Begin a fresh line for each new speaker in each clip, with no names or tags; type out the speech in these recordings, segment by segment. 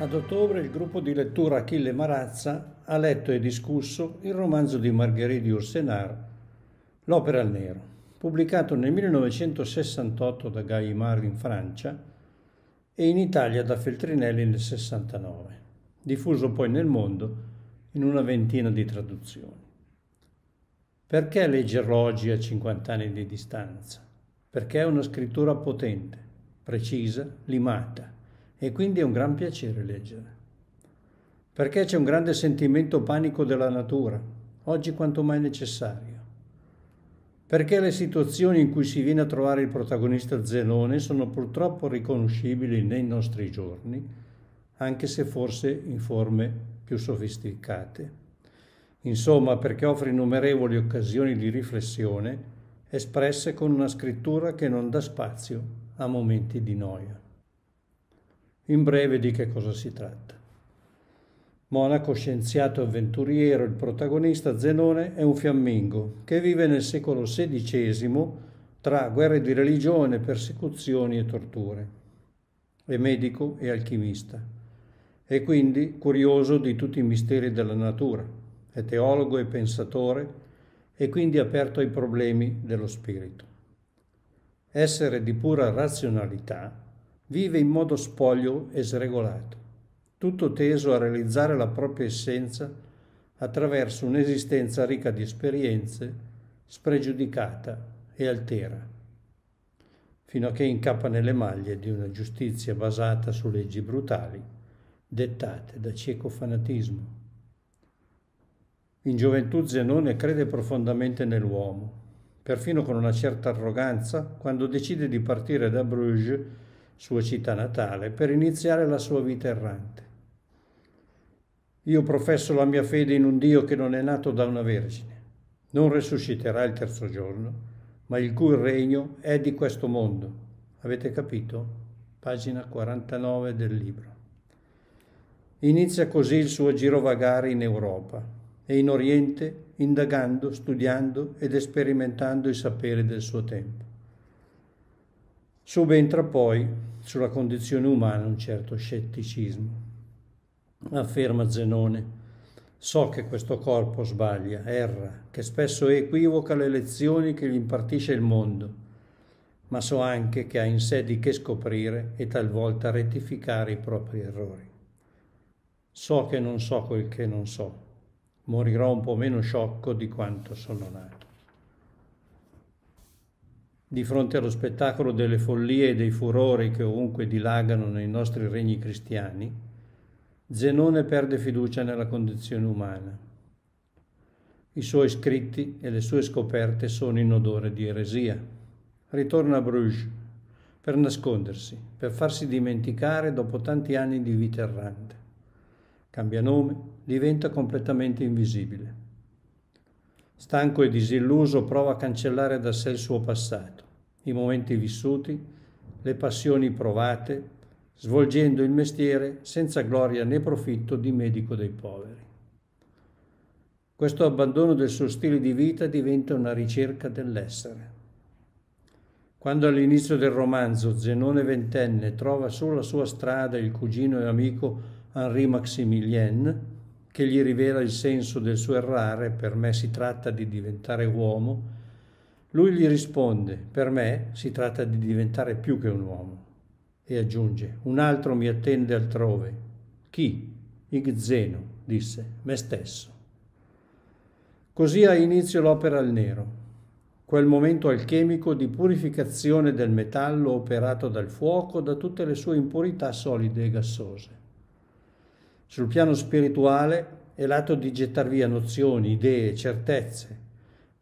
Ad ottobre il gruppo di lettura Achille Marazza ha letto e discusso il romanzo di Marguerite di Ursenar, L'opera al nero, pubblicato nel 1968 da Gallimard in Francia e in Italia da Feltrinelli nel 69, diffuso poi nel mondo in una ventina di traduzioni. Perché leggerlo oggi a 50 anni di distanza? Perché è una scrittura potente, precisa, limata e quindi è un gran piacere leggere. Perché c'è un grande sentimento panico della natura, oggi quanto mai necessario. Perché le situazioni in cui si viene a trovare il protagonista Zenone sono purtroppo riconoscibili nei nostri giorni, anche se forse in forme più sofisticate. Insomma, perché offre innumerevoli occasioni di riflessione espresse con una scrittura che non dà spazio a momenti di noia. In breve di che cosa si tratta. Monaco, scienziato e avventuriero, il protagonista Zenone è un fiammingo che vive nel secolo XVI tra guerre di religione, persecuzioni e torture. È medico e alchimista e quindi curioso di tutti i misteri della natura. È teologo e pensatore e quindi aperto ai problemi dello spirito. Essere di pura razionalità vive in modo spoglio e sregolato, tutto teso a realizzare la propria essenza attraverso un'esistenza ricca di esperienze, spregiudicata e altera, fino a che incappa nelle maglie di una giustizia basata su leggi brutali, dettate da cieco fanatismo. In gioventù Zenone crede profondamente nell'uomo, perfino con una certa arroganza quando decide di partire da Bruges sua città natale, per iniziare la sua vita errante. Io professo la mia fede in un Dio che non è nato da una vergine, non risusciterà il terzo giorno, ma il cui regno è di questo mondo. Avete capito? Pagina 49 del libro. Inizia così il suo girovagare in Europa e in Oriente, indagando, studiando ed sperimentando i saperi del suo tempo. Subentra poi sulla condizione umana un certo scetticismo. Afferma Zenone, so che questo corpo sbaglia, erra, che spesso equivoca le lezioni che gli impartisce il mondo, ma so anche che ha in sé di che scoprire e talvolta rettificare i propri errori. So che non so quel che non so, morirò un po' meno sciocco di quanto sono nato. Di fronte allo spettacolo delle follie e dei furori che ovunque dilagano nei nostri regni cristiani, Zenone perde fiducia nella condizione umana. I suoi scritti e le sue scoperte sono in odore di eresia. Ritorna a Bruges per nascondersi, per farsi dimenticare dopo tanti anni di vita errante. Cambia nome, diventa completamente invisibile. Stanco e disilluso prova a cancellare da sé il suo passato, i momenti vissuti, le passioni provate, svolgendo il mestiere senza gloria né profitto di medico dei poveri. Questo abbandono del suo stile di vita diventa una ricerca dell'essere. Quando all'inizio del romanzo Zenone ventenne trova sulla sua strada il cugino e amico Henri Maximilien, che gli rivela il senso del suo errare, per me si tratta di diventare uomo, lui gli risponde, per me si tratta di diventare più che un uomo. E aggiunge, un altro mi attende altrove. Chi? Igzeno, disse, me stesso. Così ha inizio l'opera al nero, quel momento alchemico di purificazione del metallo operato dal fuoco da tutte le sue impurità solide e gassose. Sul piano spirituale è l'atto di gettar via nozioni, idee, certezze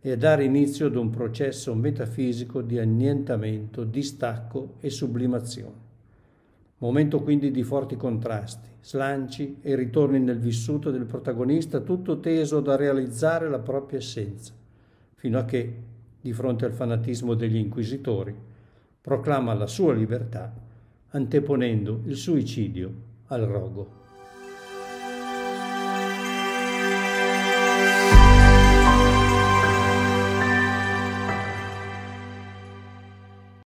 e dare inizio ad un processo metafisico di annientamento, distacco e sublimazione. Momento quindi di forti contrasti, slanci e ritorni nel vissuto del protagonista, tutto teso da realizzare la propria essenza, fino a che, di fronte al fanatismo degli inquisitori, proclama la sua libertà anteponendo il suicidio al rogo.